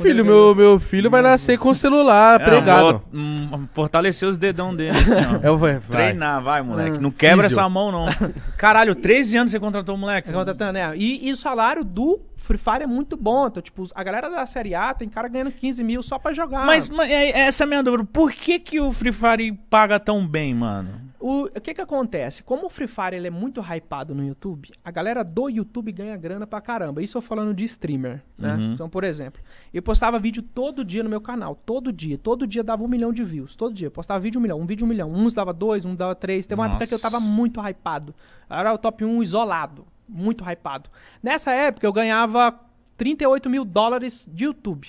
Filho, meu, meu filho vai nascer com o celular é, pregado. Hum, fortalecer os dedão dele, assim, ó. Eu é vou, vai. Treinar, vai, moleque. Ah, não quebra Físio. essa mão, não. Caralho, 13 anos você contratou o moleque. contratando, é. E, e o salário do Free Fire é muito bom. Então, tipo, a galera da Série A tem cara ganhando 15 mil só pra jogar. Mas, mas é, essa é a minha dúvida. Por que, que o Free Fire paga tão bem, mano? O, o, que que acontece? Como o Free Fire ele é muito hypado no YouTube, a galera do YouTube ganha grana pra caramba. Isso eu falando de streamer, né? Uhum. Então, por exemplo, eu postava vídeo todo dia no meu canal, todo dia. Todo dia dava um milhão de views, todo dia. postava vídeo um milhão, um vídeo um milhão. Uns dava dois, um dava três. Teve uma Nossa. época que eu tava muito hypado. era o top 1 isolado, muito hypado. Nessa época eu ganhava 38 mil dólares de YouTube.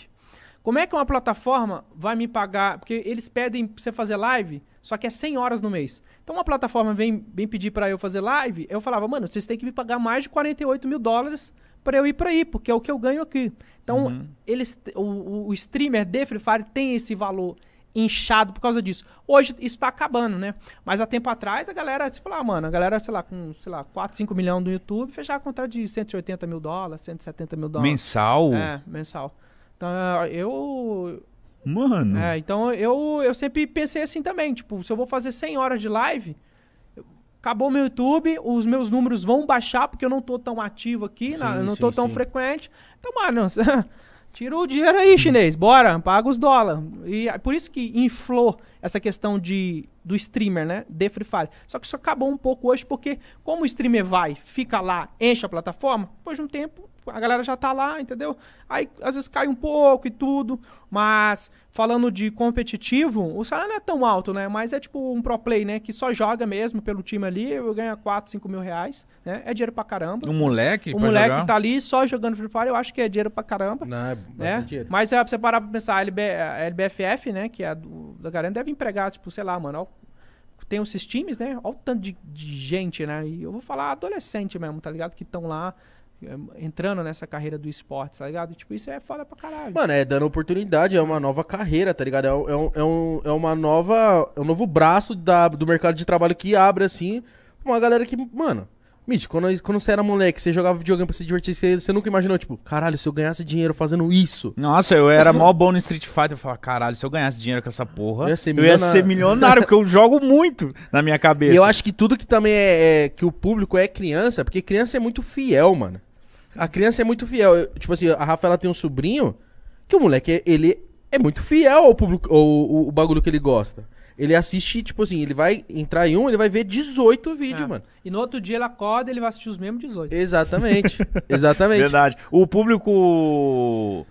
Como é que uma plataforma vai me pagar? Porque eles pedem pra você fazer live só que é 100 horas no mês. Então uma plataforma vem, vem pedir para eu fazer live, eu falava, mano, vocês têm que me pagar mais de 48 mil dólares para eu ir para aí, porque é o que eu ganho aqui. Então, uhum. eles, o, o streamer de Free Fire tem esse valor inchado por causa disso. Hoje isso está acabando, né? Mas há tempo atrás a galera, tipo lá, mano, a galera, sei lá, com, sei lá, 4, 5 milhões do YouTube, fechava contrato de 180 mil dólares, 170 mil dólares. Mensal? É, mensal. Então, eu, Mano. É, então eu, eu sempre pensei assim também. Tipo, se eu vou fazer 100 horas de live, acabou meu YouTube, os meus números vão baixar porque eu não tô tão ativo aqui, sim, na, não sim, tô tão sim. frequente. Então, mano, tira o dinheiro aí, chinês, bora, paga os dólares. E é por isso que inflou essa questão de do streamer, né? De Free Fire. Só que isso acabou um pouco hoje, porque como o streamer vai, fica lá, enche a plataforma, depois de um tempo a galera já tá lá, entendeu? Aí às vezes cai um pouco e tudo, mas falando de competitivo, o salário não é tão alto, né? Mas é tipo um pro play, né? Que só joga mesmo pelo time ali, eu ganho 4, 5 mil reais, né? É dinheiro pra caramba. Um moleque? O moleque jogar? tá ali só jogando Free Fire, eu acho que é dinheiro pra caramba. Não, é né? Dinheiro. Mas é pra você parar pra pensar, a LB, LBFF, né? Que é da galera deve empregar, tipo, sei lá, mano, ó, tem esses times, né? Olha o tanto de, de, gente, né? E eu vou falar adolescente mesmo, tá ligado? Que estão lá eh, entrando nessa carreira do esporte, tá ligado? tipo, isso é foda pra caralho. Mano, é dando oportunidade, é uma nova carreira, tá ligado? É, é, um, é, um, é uma nova. É um novo braço da, do mercado de trabalho que abre, assim, uma galera que, mano, Mitch, quando, quando você era moleque, você jogava videogame pra se divertir, você, você nunca imaginou, tipo, caralho, se eu ganhasse dinheiro fazendo isso. Nossa, eu era mó bom no Street Fighter. Eu falava, caralho, se eu ganhasse dinheiro com essa porra, eu ia ser milionário, eu ia ser milionário porque eu jogo muito na minha cabeça. E eu acho que tudo que também é, é, que o público é criança, porque criança é muito fiel, mano. A criança é muito fiel. Eu, tipo assim, a Rafa ela tem um sobrinho que o moleque, ele é muito fiel ao público, ao, ao, ao bagulho que ele gosta. Ele assiste, tipo assim, ele vai entrar em um, ele vai ver 18 vídeos, é. mano. E no outro dia ele acorda ele vai assistir os mesmos 18. Exatamente. Exatamente. Verdade. O público.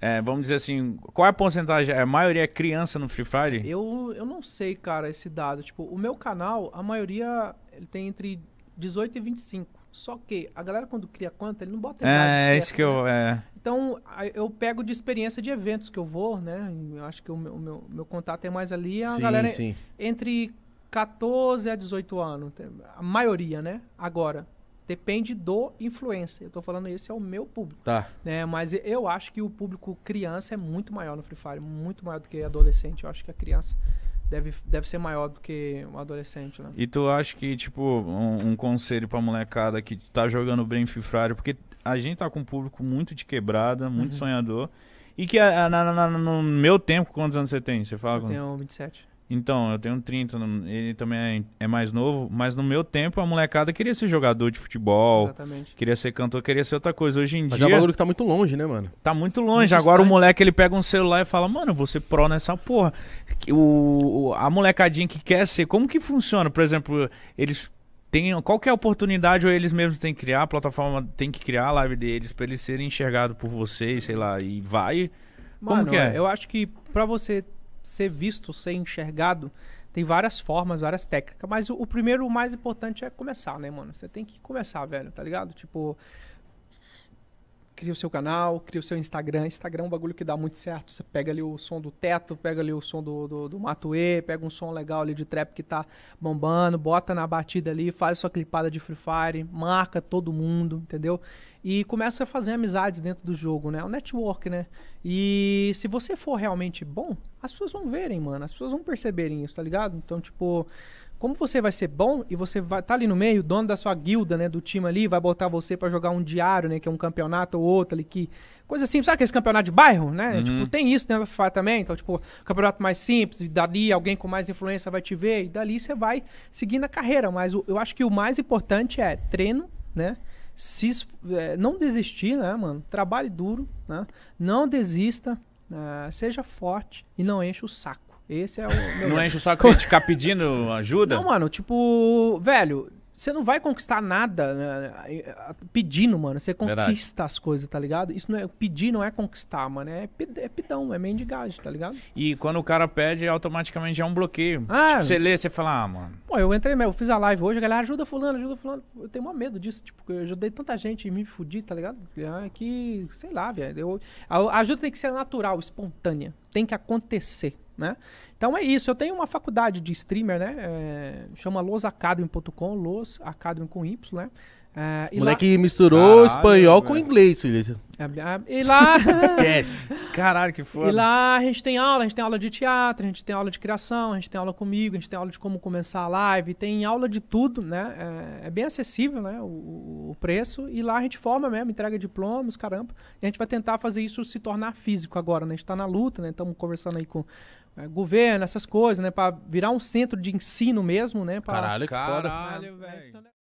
É, vamos dizer assim, qual é a porcentagem? A maioria é criança no Free Fire? Eu, eu não sei, cara, esse dado. Tipo, o meu canal, a maioria ele tem entre 18 e 25. Só que a galera quando cria conta, ele não bota a idade. É, certa, isso que eu. Né? É. Então, eu pego de experiência de eventos que eu vou, né? Eu acho que o meu, meu, meu contato é mais ali. A sim, galera sim. entre 14 a 18 anos. A maioria, né? Agora. Depende do influencer. Eu tô falando esse é o meu público. Tá. Né? Mas eu acho que o público criança é muito maior no Free Fire. Muito maior do que adolescente. Eu acho que a criança deve, deve ser maior do que um adolescente, né? E tu acha que, tipo, um, um conselho pra molecada que tá jogando bem Free Fire, porque a gente tá com um público muito de quebrada, muito uhum. sonhador. E que a, a, na, na, no meu tempo, quantos anos você tem? Você fala? Eu quando... tenho 27. Então, eu tenho 30, ele também é, é mais novo, mas no meu tempo a molecada queria ser jogador de futebol, Exatamente. queria ser cantor, queria ser outra coisa. Hoje em mas dia. Mas é um bagulho que tá muito longe, né, mano? Tá muito longe. Muito Agora distante. o moleque ele pega um celular e fala, mano, eu vou ser pró nessa porra. O, a molecadinha que quer ser, como que funciona? Por exemplo, eles tem, qual que é a oportunidade ou eles mesmos têm que criar, a plataforma tem que criar a live deles para eles serem enxergados por vocês, sei lá, e vai? Mano, Como que é? é? Eu acho que para você ser visto, ser enxergado, tem várias formas, várias técnicas, mas o, o primeiro, o mais importante é começar, né, mano? Você tem que começar, velho, tá ligado? Tipo, cria o seu canal, cria o seu Instagram. Instagram é um bagulho que dá muito certo. Você pega ali o som do teto, pega ali o som do, do, do Matuê, pega um som legal ali de trap que tá bombando, bota na batida ali, faz sua clipada de Free Fire, marca todo mundo, entendeu? E começa a fazer amizades dentro do jogo, né? O é network, né? E se você for realmente bom, as pessoas vão verem, mano. As pessoas vão perceberem isso, tá ligado? Então, tipo, como você vai ser bom e você vai tá ali no meio, dono da sua guilda, né, do time ali, vai botar você para jogar um diário, né, que é um campeonato ou outro ali que coisa simples, sabe que esse campeonato de bairro, né? Uhum. Tipo, tem isso né FIFA também, então tipo, campeonato mais simples, e dali alguém com mais influência vai te ver e dali você vai seguindo a carreira, mas o, eu acho que o mais importante é treino, né? Se, é, não desistir, né, mano? Trabalhe duro, né? Não desista, uh, seja forte e não enche o saco. Esse é o. Meu não enche o saco de ficar pedindo ajuda? Não, mano, tipo, velho, você não vai conquistar nada né, pedindo, mano. Você conquista Verdade. as coisas, tá ligado? Isso não é pedir, não é conquistar, mano. É, é pidão, é mendigagem, tá ligado? E quando o cara pede, automaticamente é um bloqueio. Ah, tipo, você lê, você fala, ah, mano. Pô, eu entrei, eu fiz a live hoje, a galera ajuda fulano, ajuda fulano. Eu tenho mó medo disso, tipo, eu ajudei tanta gente e me fudi, tá ligado? Ah, que, sei lá, velho. A ajuda tem que ser natural, espontânea. Tem que acontecer né? Então é isso. Eu tenho uma faculdade de streamer, né? É, chama losacademy.com, losacademy com Y, né? o é, moleque lá... misturou Caralho, espanhol velho. com inglês, filho. É, é, e lá. Esquece. Caralho, que foda. E lá a gente tem aula, a gente tem aula de teatro, a gente tem aula de criação, a gente tem aula comigo, a gente tem aula de como começar a live, tem aula de tudo, né? É, é bem acessível, né? O, o, preço. E lá a gente forma mesmo, entrega diplomas, caramba. E a gente vai tentar fazer isso se tornar físico agora, né? A gente tá na luta, né? Estamos conversando aí com é, governo, essas coisas, né? Para virar um centro de ensino mesmo, né? Pra... Caralho, que Caralho, foda. Caralho, velho. Tá-